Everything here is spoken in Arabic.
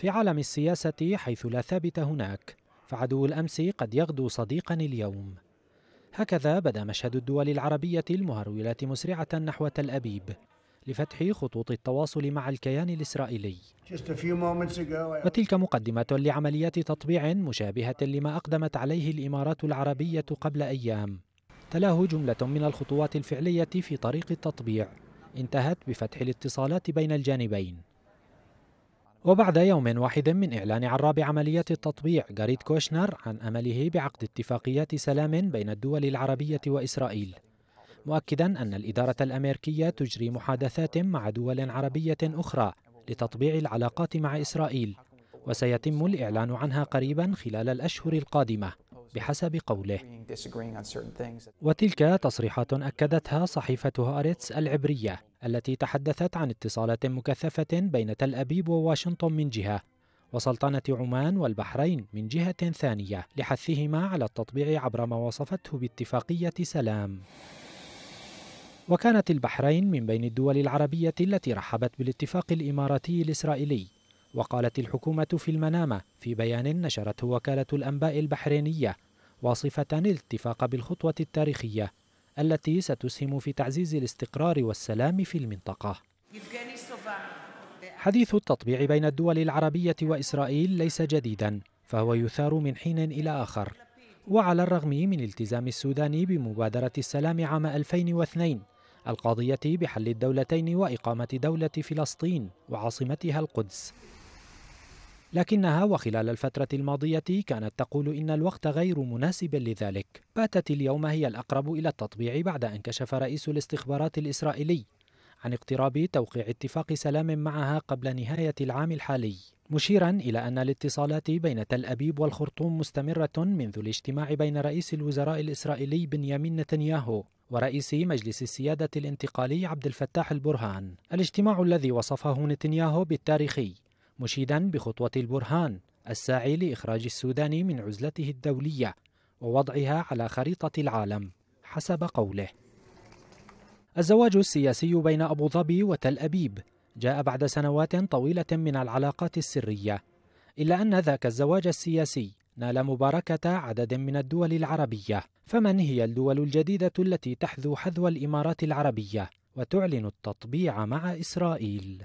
في عالم السياسة حيث لا ثابت هناك فعدو الأمس قد يغدو صديقا اليوم هكذا بدا مشهد الدول العربية المهرولة مسرعة نحو تل أبيب لفتح خطوط التواصل مع الكيان الإسرائيلي وتلك مقدمة لعمليات تطبيع مشابهة لما أقدمت عليه الإمارات العربية قبل أيام تلاه جملة من الخطوات الفعلية في طريق التطبيع انتهت بفتح الاتصالات بين الجانبين وبعد يوم واحد من إعلان عراب عملية التطبيع جاريد كوشنر عن أمله بعقد اتفاقيات سلام بين الدول العربية وإسرائيل مؤكدا أن الإدارة الأمريكية تجري محادثات مع دول عربية أخرى لتطبيع العلاقات مع إسرائيل وسيتم الإعلان عنها قريبا خلال الأشهر القادمة بحسب قوله وتلك تصريحات أكدتها صحيفة هارتس العبرية التي تحدثت عن اتصالات مكثفة بين تل أبيب وواشنطن من جهة وسلطنة عمان والبحرين من جهة ثانية لحثهما على التطبيع عبر ما وصفته باتفاقية سلام. وكانت البحرين من بين الدول العربية التي رحبت بالاتفاق الإماراتي الإسرائيلي، وقالت الحكومة في المنامة في بيان نشرته وكالة الأنباء البحرينية واصفة الاتفاق بالخطوة التاريخية التي ستسهم في تعزيز الاستقرار والسلام في المنطقة. حديث التطبيع بين الدول العربية وإسرائيل ليس جديدا، فهو يثار من حين إلى آخر. وعلى الرغم من التزام السودان بمبادرة السلام عام 2002 القاضية بحل الدولتين وإقامة دولة فلسطين وعاصمتها القدس لكنها وخلال الفترة الماضية كانت تقول إن الوقت غير مناسب لذلك باتت اليوم هي الأقرب إلى التطبيع بعد أن كشف رئيس الاستخبارات الإسرائيلي عن اقتراب توقيع اتفاق سلام معها قبل نهاية العام الحالي مشيرا إلى أن الاتصالات بين تل أبيب والخرطوم مستمرة منذ الاجتماع بين رئيس الوزراء الإسرائيلي بنيامين نتنياهو ورئيس مجلس السيادة الانتقالي عبد الفتاح البرهان الاجتماع الذي وصفه نتنياهو بالتاريخي مشيدا بخطوة البرهان الساعي لإخراج السودان من عزلته الدولية ووضعها على خريطة العالم حسب قوله. الزواج السياسي بين أبو ظبي وتل أبيب جاء بعد سنوات طويلة من العلاقات السرية، إلا أن ذاك الزواج السياسي نال مباركة عدد من الدول العربية، فمن هي الدول الجديدة التي تحذو حذو الإمارات العربية وتعلن التطبيع مع إسرائيل؟